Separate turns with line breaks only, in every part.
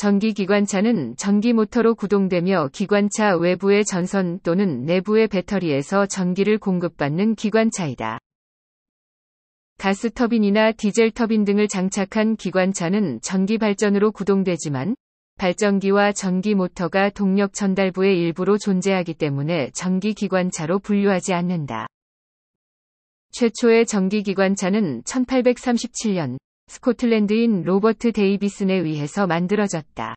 전기기관차는 전기모터로 구동되며 기관차 외부의 전선 또는 내부의 배터리에서 전기를 공급받는 기관차이다. 가스터빈이나 디젤터빈 등을 장착한 기관차는 전기발전으로 구동되지만 발전기와 전기모터가 동력 전달부의 일부로 존재하기 때문에 전기기관차로 분류하지 않는다. 최초의 전기기관차는 1837년 스코틀랜드인 로버트 데이비슨에 의해서 만들어졌다.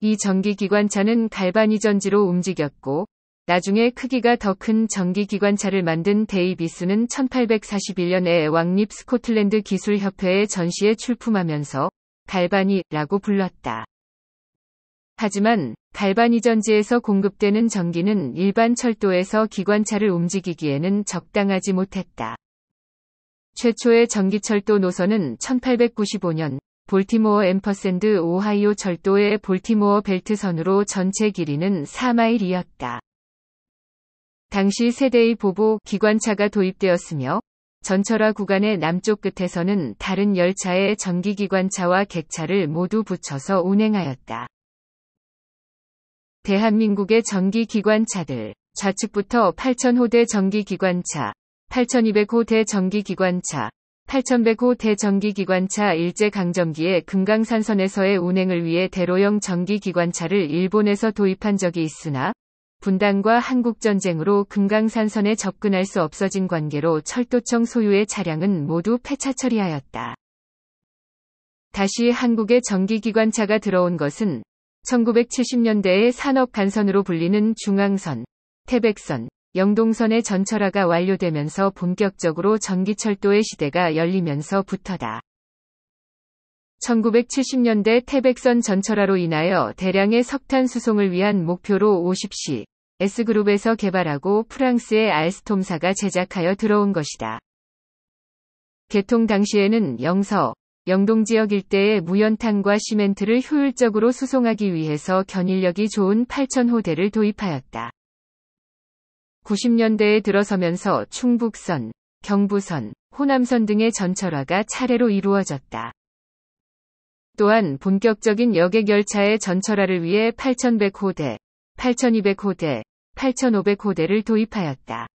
이 전기기관차는 갈바니전지로 움직였고 나중에 크기가 더 큰 전기기관차를 만든 데이비스는 1841년에 왕립 스코틀랜드 기술협회의 전시에 출품하면서 갈바니라고 불렀다. 하지만 갈바니 전지에서 공급되는 전기는 일반 철도에서 기관차를 움직이기에는 적당하지 못했다. 최초의 전기철도 노선은 1895년 볼티모어 앰퍼샌드 오하이오 철도의 볼티모어 벨트선으로 전체 길이는 4마일이었다. 당시 세대의 보보 기관차가 도입되었으며 전철화 구간의 남쪽 끝에서는 다른 열차의 전기기관차와 객차를 모두 붙여서 운행하였다. 대한민국의 전기기관차들 좌측부터 8,000호대 전기기관차, 8200호 대전기기관차 8100호 대전기기관차 일제강점기에 금강산선에서의 운행을 위해 대로형 전기기관차를 일본에서 도입한 적이 있으나 분단과 한국전쟁으로 금강산선에 접근할 수 없어진 관계로 철도청 소유의 차량은 모두 폐차 처리하였다. 다시 한국의 전기기관차가 들어온 것은 1970년대의 산업 간선으로 불리는 중앙선, 태백선, 영동선의 전철화가 완료되면서 본격적으로 전기철도의 시대가 열리면서부터다. 1970년대 태백선 전철화로 인하여 대량의 석탄 수송을 위한 목표로 50시 S그룹에서 개발하고 프랑스의 알스톰사가 제작하여 들어온 것이다. 개통 당시에는 영서, 영동 지역 일대의 무연탄과 시멘트를 효율적으로 수송하기 위해서 견인력이 좋은 8,000호대를 도입하였다. 90년대에 들어서면서 충북선, 경부선, 호남선 등의 전철화가 차례로 이루어졌다. 또한 본격적인 여객 열차의 전철화를 위해 8,100호대, 8,200호대, 8,500호대를 도입하였다.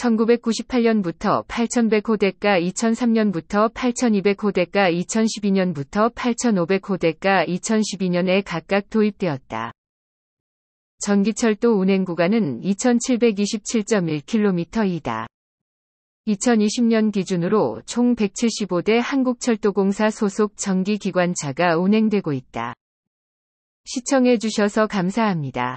1998년부터 8,100호대가 2003년부터 8,200호대가 2012년부터 8,500호대가 2012년에 각각 도입되었다. 전기철도 운행 구간은 2727.1km이다. 2020년 기준으로 총 175대 한국철도공사 소속 전기기관차가 운행되고 있다. 시청해 주셔서 감사합니다.